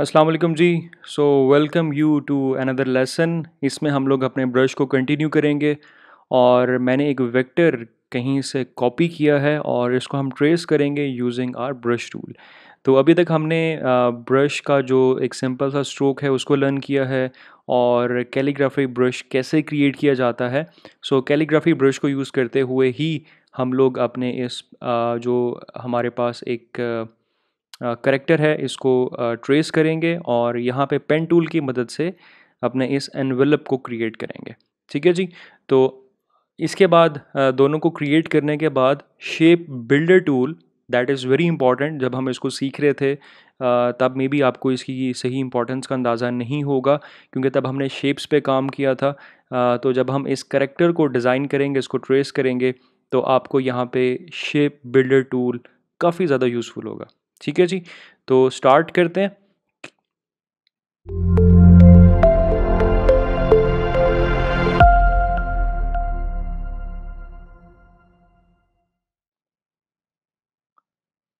अस्सलाम वालेकुम जी so welcome you to another lesson इसमें हम लोग अपने ब्रश को कंटिन्यू करेंगे और मैंने एक वेक्टर कहीं से कॉपी किया है और इसको हम ट्रेस करेंगे यूजिंग आर ब्रश टूल तो अभी तक हमने ब्रश का जो एक सिंपल सा स्ट्रोक है उसको लर्न किया है और कैलीग्राफी ब्रश कैसे क्रिएट किया जाता है सो so, कैलीग्राफी ब्रश को यूज़ करते हुए ही हम लोग अपने इस जो हमारे पास एक करेक्टर है इसको ट्रेस करेंगे और यहाँ पे पेन टूल की मदद से अपने इस एनवेलप को क्रिएट करेंगे ठीक है जी तो इसके बाद दोनों को क्रिएट करने के बाद shape builder tool that is very important जब हम इसको सीख रहे थे तब मे भी आपको इसकी सही इंपॉर्टेंस का अंदाज़ा नहीं होगा क्योंकि तब हमने शेप्स पे काम किया था तो जब हम इस करेक्टर को डिज़ाइन करेंगे इसको ट्रेस करेंगे तो आपको यहाँ पे शेप बिल्डर टूल काफ़ी ज़्यादा यूज़फुल होगा ठीक है जी तो स्टार्ट करते हैं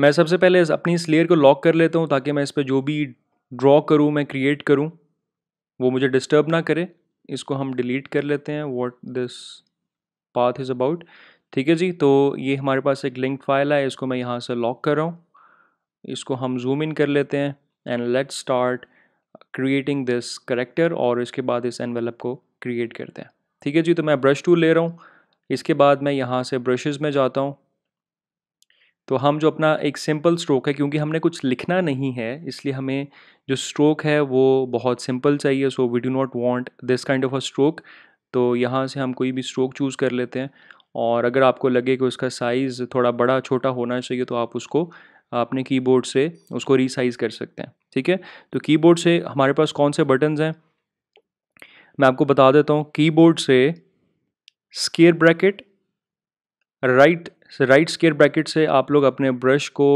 मैं सबसे पहले अपनी इस लेयर को लॉक कर लेता हूँ ताकि मैं इस पर जो भी ड्रॉ करूँ मैं क्रिएट करूँ वो मुझे डिस्टर्ब ना करे इसको हम डिलीट कर लेते हैं what this path is about ठीक है जी तो ये हमारे पास एक लिंक फाइल है इसको मैं यहाँ से लॉक कर रहा हूँ इसको हम जूम इन कर लेते हैं and let start creating this character और इसके बाद इस एनवेलप को क्रिएट करते हैं ठीक है जी तो मैं ब्रश टूल ले रहा हूँ इसके बाद मैं यहाँ से ब्रशेज़ में जाता हूँ तो हम जो अपना एक सिंपल स्ट्रोक है क्योंकि हमने कुछ लिखना नहीं है इसलिए हमें जो स्ट्रोक है वो बहुत सिंपल चाहिए so we do not want this kind of a stroke तो यहाँ से हम कोई भी स्ट्रोक चूज़ कर लेते हैं और अगर आपको लगे कि उसका साइज़ थोड़ा बड़ा छोटा होना चाहिए तो आप उसको अपने कीबोर्ड से उसको रिसाइज़ कर सकते हैं ठीक है तो कीबोर्ड से हमारे पास कौन से बटन्स हैं मैं आपको बता देता हूँ कीबोर्ड से square bracket right right square bracket से आप लोग अपने ब्रश को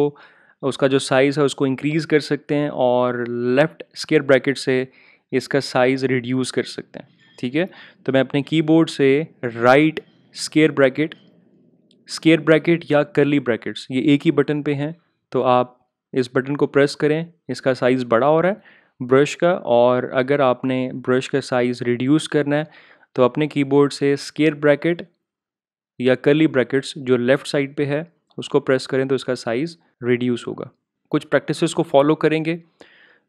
उसका जो साइज़ है उसको इंक्रीज़ कर सकते हैं और लेफ़्ट स्केयर ब्रैकेट से इसका साइज़ रिड्यूस कर सकते हैं ठीक है तो मैं अपने कीबोर्ड से right square bracket square bracket या करली ब्रैकेट्स ये एक ही बटन पे हैं तो आप इस बटन को प्रेस करें इसका साइज़ बड़ा हो रहा है ब्रश का और अगर आपने ब्रश का साइज़ रिड्यूस करना है तो अपने कीबोर्ड से स्केयर ब्रैकेट या कर्ली ब्रैकेट्स जो लेफ़्ट साइड पे है उसको प्रेस करें तो इसका साइज़ रिड्यूस होगा कुछ प्रैक्टिसेस को फॉलो करेंगे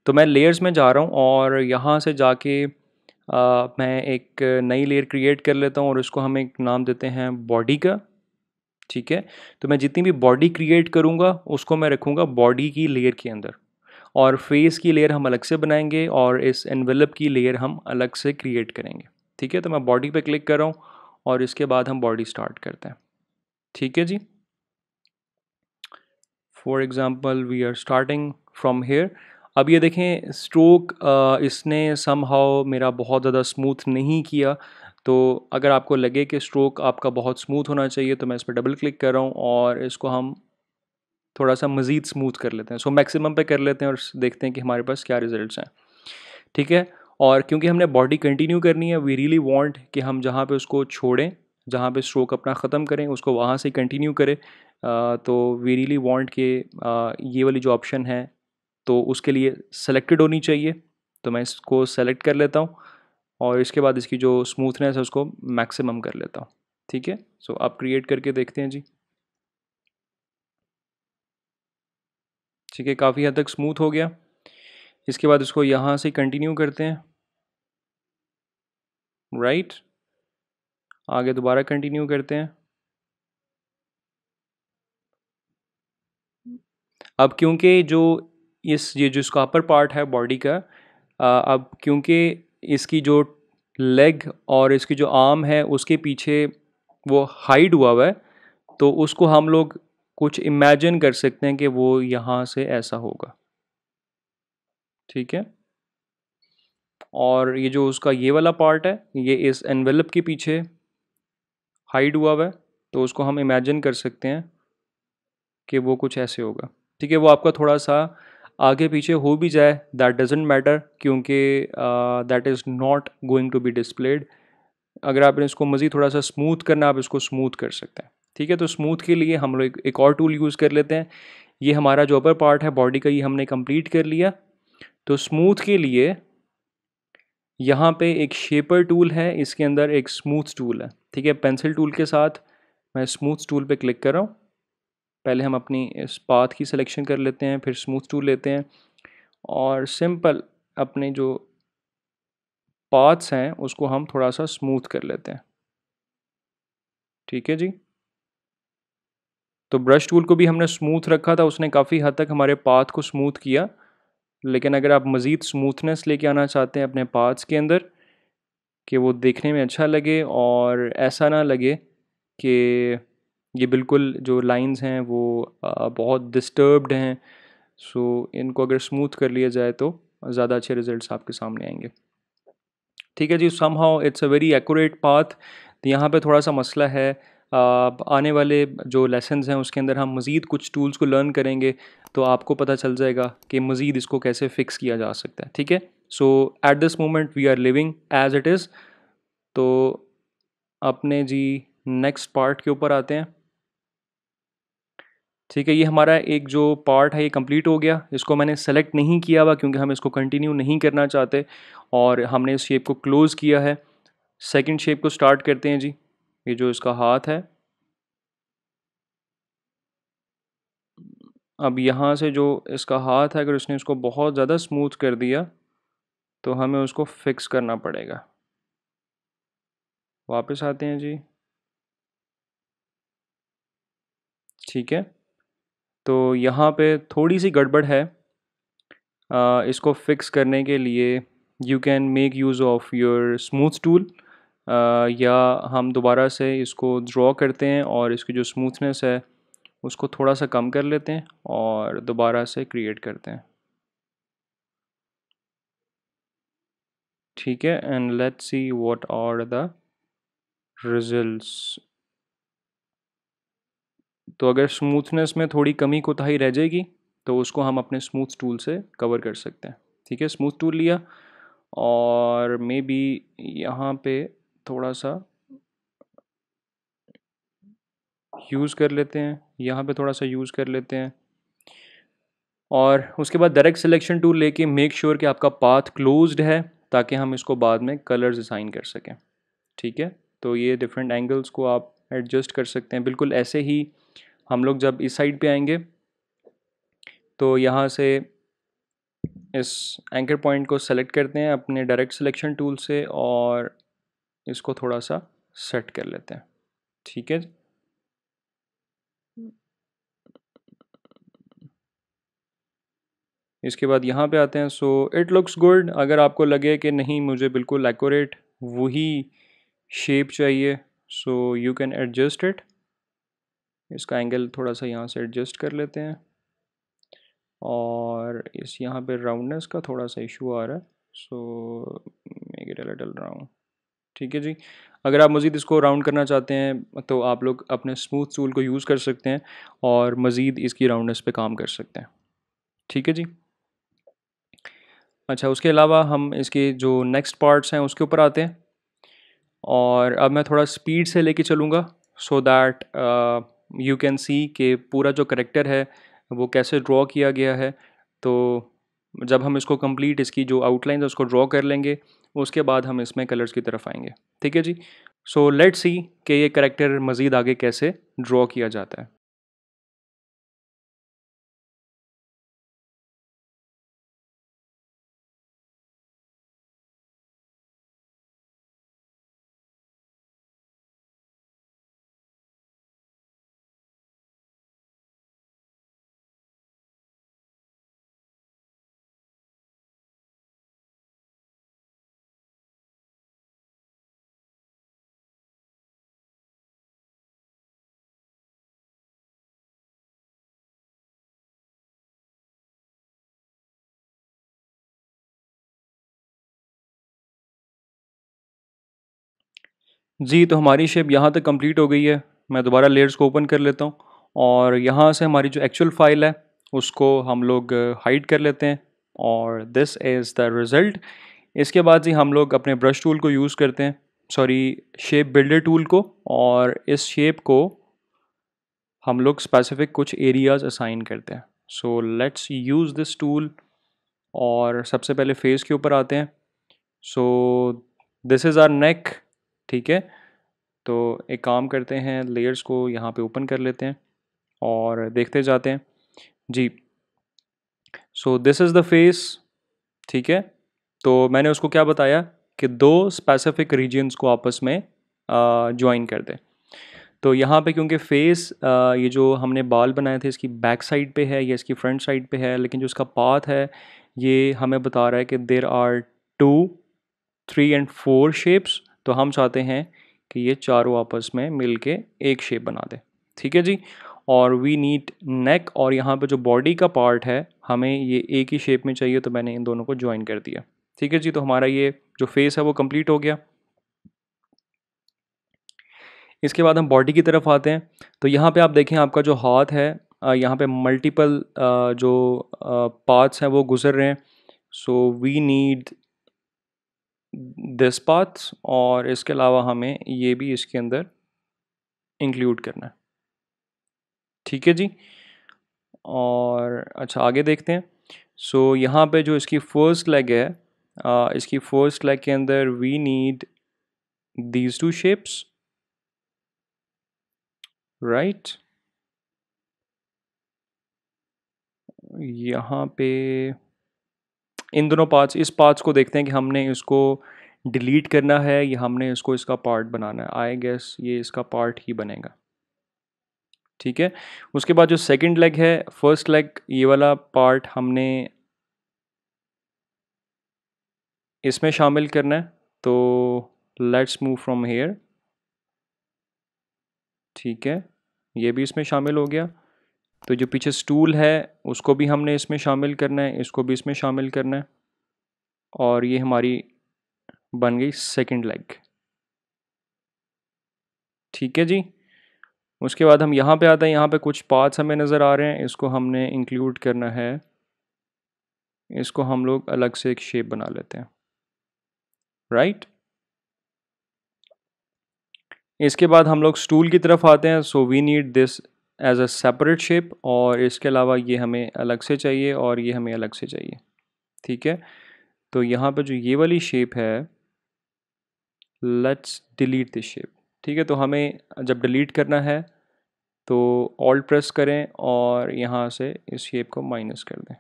तो मैं लेयर्स में जा रहा हूँ और यहाँ से जाके आ, मैं एक नई लेयर क्रिएट कर लेता हूँ और इसको हम एक नाम देते हैं बॉडी का ठीक है तो मैं जितनी भी बॉडी क्रिएट करूँगा उसको मैं रखूँगा बॉडी की लेयर के अंदर और फेस की लेयर हम अलग से बनाएंगे और इस एनवेलप की लेयर हम अलग से क्रिएट करेंगे ठीक है तो मैं बॉडी पे क्लिक कर रहा हूँ और इसके बाद हम बॉडी स्टार्ट करते हैं ठीक है जी for example we are starting from here अब ये देखें स्ट्रोक इसने सम हाउ मेरा बहुत ज़्यादा स्मूथ नहीं किया तो अगर आपको लगे कि स्ट्रोक आपका बहुत स्मूथ होना चाहिए तो मैं इस पर डबल क्लिक कर रहा हूँ और इसको हम थोड़ा सा मज़ीद स्मूथ कर लेते हैं सो मैक्सिमम पे कर लेते हैं और देखते हैं कि हमारे पास क्या रिजल्ट्स हैं ठीक है और क्योंकि हमने बॉडी कंटिन्यू करनी है वी रियली वांट कि हम जहाँ पे उसको छोड़ें जहाँ पे स्ट्रोक अपना ख़त्म करें उसको वहाँ से कंटिन्यू करें तो वी रियली वांट के आ, ये वाली जो ऑप्शन है तो उसके लिए सेलेक्टेड होनी चाहिए तो मैं इसको सेलेक्ट कर लेता हूँ और इसके बाद इसकी जो स्मूथनेस है उसको मैक्सिमम कर लेता हूँ ठीक है सो आप क्रिएट करके देखते हैं जी ठीक है काफ़ी हद तक स्मूथ हो गया इसके बाद इसको यहाँ से कंटिन्यू करते हैं राइट आगे दोबारा कंटिन्यू करते हैं अब क्योंकि जो इस ये जो इसका अपर पार्ट है बॉडी का अब क्योंकि इसकी जो लेग और इसकी जो आर्म है उसके पीछे वो हाइड हुआ हुआ है तो उसको हम लोग कुछ इमेजिन कर सकते हैं कि वो यहाँ से ऐसा होगा ठीक है और ये जो उसका ये वाला पार्ट है ये इस एनवेलप के पीछे हाइड हुआ हुआ है तो उसको हम इमेजिन कर सकते हैं कि वो कुछ ऐसे होगा ठीक है वो आपका थोड़ा सा आगे पीछे हो भी जाए दैट डजेंट मैटर क्योंकि that is not going to be displayed अगर आपने इसको मज़ीद थोड़ा सा स्मूथ करना आप इसको स्मूथ कर सकते हैं ठीक है तो स्मूथ के लिए हम लोग एक और टूल यूज़ कर लेते हैं ये हमारा जो अपर पार्ट है बॉडी का ये हमने कंप्लीट कर लिया तो स्मूथ के लिए यहाँ पे एक शेपर टूल है इसके अंदर एक स्मूथ टूल है ठीक है पेंसिल टूल के साथ मैं स्मूथ टूल पे क्लिक कर रहा हूँ पहले हम अपनी इस पाथ की सिलेक्शन कर लेते हैं फिर स्मूथ टूल लेते हैं और सिंपल अपने जो पाथ्स हैं उसको हम थोड़ा सा स्मूथ कर लेते हैं ठीक है जी तो ब्रश टूल को भी हमने स्मूथ रखा था उसने काफ़ी हद तक हमारे पाथ को स्मूथ किया लेकिन अगर आप मज़ीद स्मूथनेस लेके आना चाहते हैं अपने पाथ्स के अंदर कि वो देखने में अच्छा लगे और ऐसा ना लगे कि ये बिल्कुल जो लाइंस हैं वो बहुत डिस्टर्ब्ड हैं सो इनको अगर स्मूथ कर लिया जाए तो ज़्यादा अच्छे रिजल्ट्स आपके सामने आएंगे ठीक है जी somehow it's a very accurate path यहाँ पे थोड़ा सा मसला है आने वाले जो लेसन्स हैं उसके अंदर हम मज़ीद कुछ टूल्स को लर्न करेंगे तो आपको पता चल जाएगा कि मज़ीद इसको कैसे फ़िक्स किया जा सकता है ठीक है so at this moment we are leaving as it is तो अपने जी नेक्स्ट पार्ट के ऊपर आते हैं ठीक है ये हमारा एक जो पार्ट है ये कंप्लीट हो गया इसको मैंने सेलेक्ट नहीं किया हुआ क्योंकि हम इसको कंटिन्यू नहीं करना चाहते और हमने इस शेप को क्लोज़ किया है सेकंड शेप को स्टार्ट करते हैं जी ये जो इसका हाथ है अब यहाँ से जो इसका हाथ है अगर उसने इसको बहुत ज़्यादा स्मूथ कर दिया तो हमें उसको फिक्स करना पड़ेगा वापस आते हैं जी ठीक है तो यहाँ पे थोड़ी सी गड़बड़ है आ, इसको फिक्स करने के लिए you can make use of your smooth tool या हम दोबारा से इसको ड्रॉ करते हैं और इसकी जो स्मूथनेस है उसको थोड़ा सा कम कर लेते हैं और दोबारा से क्रिएट करते हैं ठीक है and let's see what are the results तो अगर स्मूथनेस में थोड़ी कमी कोताही रह जाएगी तो उसको हम अपने स्मूथ टूल से कवर कर सकते हैं ठीक है स्मूथ टूल लिया और मे बी यहाँ पे थोड़ा सा यूज़ कर लेते हैं यहाँ पे थोड़ा सा यूज़ कर लेते हैं और उसके बाद डायरेक्ट सिलेक्शन टूल लेके मेक श्योर कि आपका पाथ क्लोज्ड है ताकि हम इसको बाद में कलर्स असाइन कर सकें ठीक है तो ये डिफरेंट एंगल्स को आप एडजस्ट कर सकते हैं बिल्कुल ऐसे ही हम लोग जब इस साइड पे आएंगे तो यहाँ से इस एंकर पॉइंट को सेलेक्ट करते हैं अपने डायरेक्ट सिलेक्शन टूल से और इसको थोड़ा सा सेट कर लेते हैं ठीक है इसके बाद यहाँ पे आते हैं सो इट लुक्स गुड अगर आपको लगे कि नहीं मुझे बिल्कुल एकोरेट वही शेप चाहिए so you can adjust it इसका एंगल थोड़ा सा यहाँ से एडजस्ट कर लेते हैं और इस यहाँ पे राउंडनेस का थोड़ा सा इशू आ रहा है सो मैं गिर डल रहा हूँ ठीक है जी अगर आप मज़ीद इसको राउंड करना चाहते हैं तो आप लोग अपने स्मूथ चूल को यूज़ कर सकते हैं और मज़ीद इसकी राउंडनेस पे काम कर सकते हैं ठीक है जी अच्छा उसके अलावा हम इसके जो नेक्स्ट पार्ट्स हैं उसके ऊपर आते हैं और अब मैं थोड़ा स्पीड से ले चलूँगा so that you can see कि पूरा जो करेक्टर है वो कैसे ड्रॉ किया गया है तो जब हम इसको कंप्लीट इसकी जो आउटलाइन है उसको ड्रॉ कर लेंगे उसके बाद हम इसमें कलर्स की तरफ आएंगे ठीक है जी सो लेट सी कि ये करेक्टर मज़ीद आगे कैसे ड्रॉ किया जाता है जी तो हमारी शेप यहाँ तक कंप्लीट हो गई है मैं दोबारा लेयर्स को ओपन कर लेता हूँ और यहाँ से हमारी जो एक्चुअल फाइल है उसको हम लोग हाइड कर लेते हैं और दिस इज़ द रिज़ल्ट इसके बाद जी हम लोग अपने ब्रश टूल को यूज़ करते हैं सॉरी शेप बिल्डर टूल को और इस शेप को हम लोग स्पेसिफिक कुछ एरियाज़ असाइन करते हैं so let's use this tool और सबसे पहले फेस के ऊपर आते हैं so this is our neck ठीक है तो एक काम करते हैं लेयर्स को यहाँ पे ओपन कर लेते हैं और देखते जाते हैं जी so this is the face ठीक है तो मैंने उसको क्या बताया कि दो स्पेसिफिक रीजन्स को आपस में ज्वाइन कर दें तो यहाँ पे क्योंकि फेस ये जो हमने बाल बनाए थे इसकी बैक साइड पे है या इसकी फ्रंट साइड पे है लेकिन जो इसका पाथ है ये हमें बता रहा है कि there are two three and four shapes तो हम चाहते हैं कि ये चारों आपस में मिल के एक शेप बना दें ठीक है जी और वी नीड नेक और यहाँ पे जो बॉडी का पार्ट है हमें ये एक ही शेप में चाहिए तो मैंने इन दोनों को ज्वाइन कर दिया ठीक है जी तो हमारा ये जो फेस है वो कम्प्लीट हो गया इसके बाद हम बॉडी की तरफ आते हैं तो यहाँ पे आप देखें आपका जो हाथ है यहाँ पे मल्टीपल जो पार्ट्स हैं वो गुजर रहे हैं so we need this path और इसके अलावा हमें ये भी इसके अंदर इंक्लूड करना है ठीक है जी और अच्छा आगे देखते हैं सो so, यहाँ पे जो इसकी फर्स्ट लेग है आ, इसकी फर्स्ट लेग के अंदर we need these two shapes right यहाँ पे इन दोनों पार्ट्स इस पार्ट्स को देखते हैं कि हमने इसको डिलीट करना है या हमने इसको इसका पार्ट बनाना है आई गेस ये इसका पार्ट ही बनेगा ठीक है उसके बाद जो सेकंड लेग है फर्स्ट लेग ये वाला पार्ट हमने इसमें शामिल करना है तो लेट्स मूव फ्रॉम हेयर ठीक है ये भी इसमें शामिल हो गया तो जो पीछे स्टूल है उसको भी हमने इसमें शामिल करना है इसको भी इसमें शामिल करना है और ये हमारी बन गई सेकंड लेग ठीक है जी उसके बाद हम यहाँ पे आते हैं यहाँ पे कुछ पार्ट्स हमें नज़र आ रहे हैं इसको हमने इंक्लूड करना है इसको हम लोग अलग से एक शेप बना लेते हैं राइट इसके बाद हम लोग स्टूल की तरफ आते हैं so we need this as a separate shape और इसके अलावा ये हमें अलग से चाहिए और ये हमें अलग से चाहिए ठीक है तो यहाँ पर जो ये वाली शेप है लेट्स डिलीट दिस शेप ठीक है तो हमें जब डिलीट करना है तो ऑल्ट प्रेस करें और यहाँ से इस शेप को माइनस कर दें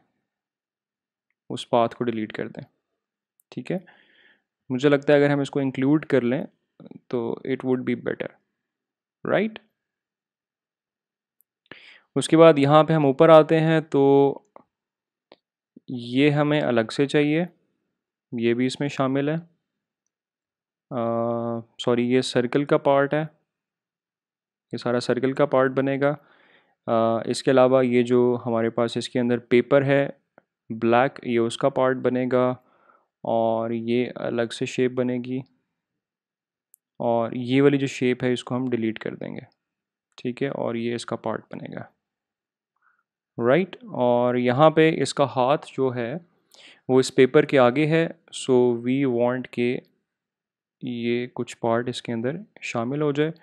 उस पाथ को डिलीट कर दें ठीक है मुझे लगता है अगर हम इसको इंक्लूड कर लें तो it would be better right उसके बाद यहाँ पे हम ऊपर आते हैं तो ये हमें अलग से चाहिए ये भी इसमें शामिल है सॉरी ये सर्कल का पार्ट है ये सारा सर्कल का पार्ट बनेगा आ, इसके अलावा ये जो हमारे पास इसके अंदर पेपर है ब्लैक ये उसका पार्ट बनेगा और ये अलग से शेप बनेगी और ये वाली जो शेप है इसको हम डिलीट कर देंगे ठीक है और ये इसका पार्ट बनेगा राइट right? और यहाँ पे इसका हाथ जो है वो इस पेपर के आगे है सो वी वांट के ये कुछ पार्ट इसके अंदर शामिल हो जाए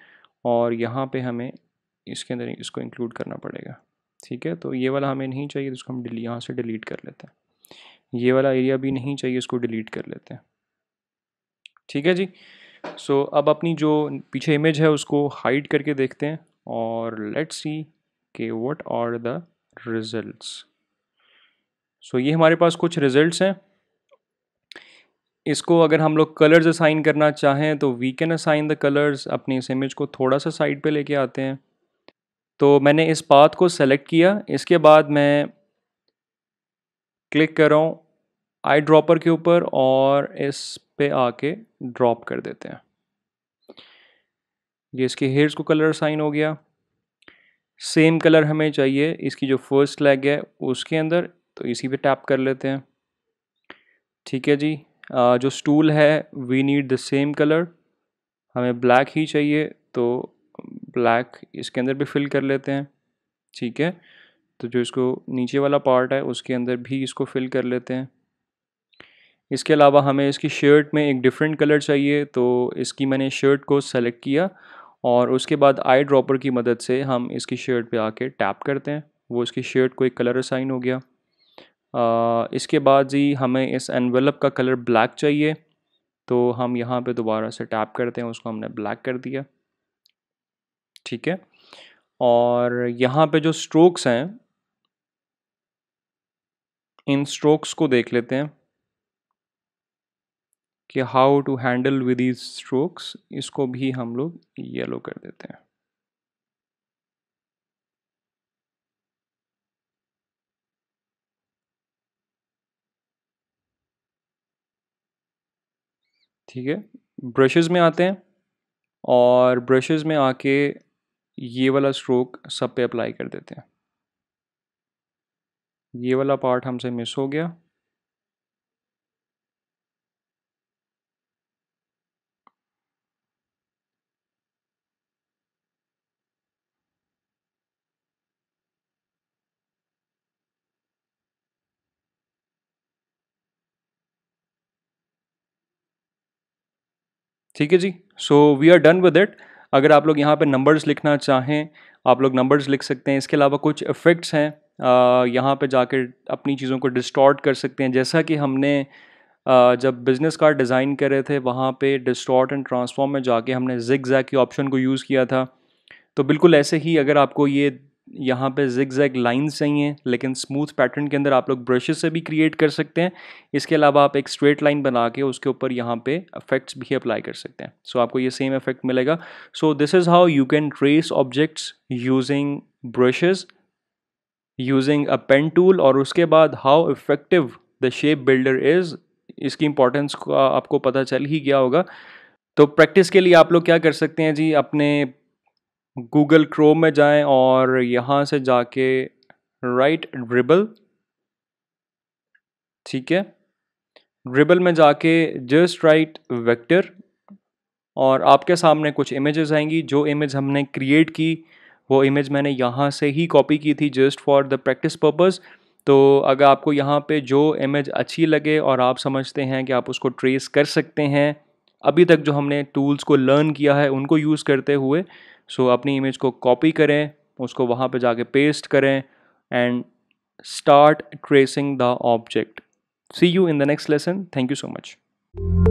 और यहाँ पे हमें इसके अंदर इसको इंक्लूड करना पड़ेगा ठीक है तो ये वाला हमें नहीं चाहिए तो इसको हम डिली यहाँ से डिलीट कर लेते हैं ये वाला एरिया भी नहीं चाहिए इसको डिलीट कर लेते हैं ठीक है जी सो so, अब अपनी जो पीछे इमेज है उसको हाइड करके देखते हैं और लेट्स सी के what are the results so ये हमारे पास कुछ रिजल्ट्स हैं इसको अगर हम लोग कलर्स असाइन करना चाहें तो we can assign the colours अपनी इस इमेज को थोड़ा सा साइड पे लेके आते हैं तो मैंने इस पाथ को सेलेक्ट किया इसके बाद मैं क्लिक कर रहा हूँ आई ड्रॉपर के ऊपर और इस पे आके ड्रॉप कर देते हैं ये इसके हेयर्स को कलर असाइन हो गया सेम कलर हमें चाहिए इसकी जो फर्स्ट लेग है उसके अंदर तो इसी पे टैप कर लेते हैं ठीक है जी आ, जो स्टूल है we need the same colour हमें ब्लैक ही चाहिए तो ब्लैक इसके अंदर भी फिल कर लेते हैं ठीक है तो जो इसको नीचे वाला पार्ट है उसके अंदर भी इसको फिल कर लेते हैं इसके अलावा हमें इसकी शर्ट में एक डिफरेंट कलर चाहिए तो इसकी मैंने शर्ट को सेलेक्ट किया और उसके बाद आई ड्रॉपर की मदद से हम इसकी शर्ट पे आके टैप करते हैं वो इसकी शर्ट को एक कलर असाइन हो गया आ, इसके बाद जी हमें इस एनवेलप का कलर ब्लैक चाहिए तो हम यहाँ पे दोबारा से टैप करते हैं उसको हमने ब्लैक कर दिया ठीक है और यहाँ पे जो स्ट्रोक्स हैं इन स्ट्रोक्स को देख लेते हैं कि how to handle with these strokes इसको भी हम लोग येलो कर देते हैं ठीक है ब्रशेज़ में आते हैं और ब्रशेज़ में आके ये वाला स्ट्रोक सब पे अप्लाई कर देते हैं ये वाला पार्ट हमसे मिस हो गया ठीक है जी so we are done with it अगर आप लोग यहाँ पे नंबर्स लिखना चाहें आप लोग नंबर्स लिख सकते हैं इसके अलावा कुछ इफ़ेक्ट्स हैं यहाँ पे जाकर अपनी चीज़ों को डिस्टॉर्ट कर सकते हैं जैसा कि हमने आ, जब बिज़नेस कार्ड डिज़ाइन कर रहे थे वहाँ पे डिस्टॉर्ट एंड ट्रांसफॉर्म में जाके हमने जिग जैक के ऑप्शन को यूज़ किया था तो बिल्कुल ऐसे ही अगर आपको ये यहाँ पे जिग जैग लाइन्स चाहिए लेकिन स्मूथ पैटर्न के अंदर आप लोग ब्रशेस से भी क्रिएट कर सकते हैं इसके अलावा आप एक स्ट्रेट लाइन बना के उसके ऊपर यहाँ पे इफेक्ट्स भी अप्लाई कर सकते हैं सो so, आपको ये सेम इफेक्ट मिलेगा so this is how you can trace objects using brushes using a pen tool और उसके बाद how effective the shape builder is इसकी इंपॉर्टेंस आपको पता चल ही गया होगा तो प्रैक्टिस के लिए आप लोग क्या कर सकते हैं जी अपने गूगल क्रोम में जाएं और यहाँ से जाके राइट ड्रिबल ठीक है ड्रिबल में जाके जस्ट राइट वेक्टर और आपके सामने कुछ इमेजेस आएंगी जो इमेज हमने क्रिएट की वो इमेज मैंने यहाँ से ही कॉपी की थी just for the practice purpose तो अगर आपको यहाँ पे जो इमेज अच्छी लगे और आप समझते हैं कि आप उसको ट्रेस कर सकते हैं अभी तक जो हमने टूल्स को लर्न किया है उनको यूज़ करते हुए सो so, अपनी इमेज को कॉपी करें उसको वहाँ पे जाके पेस्ट करें and start tracing the object see you in the next lesson thank you so much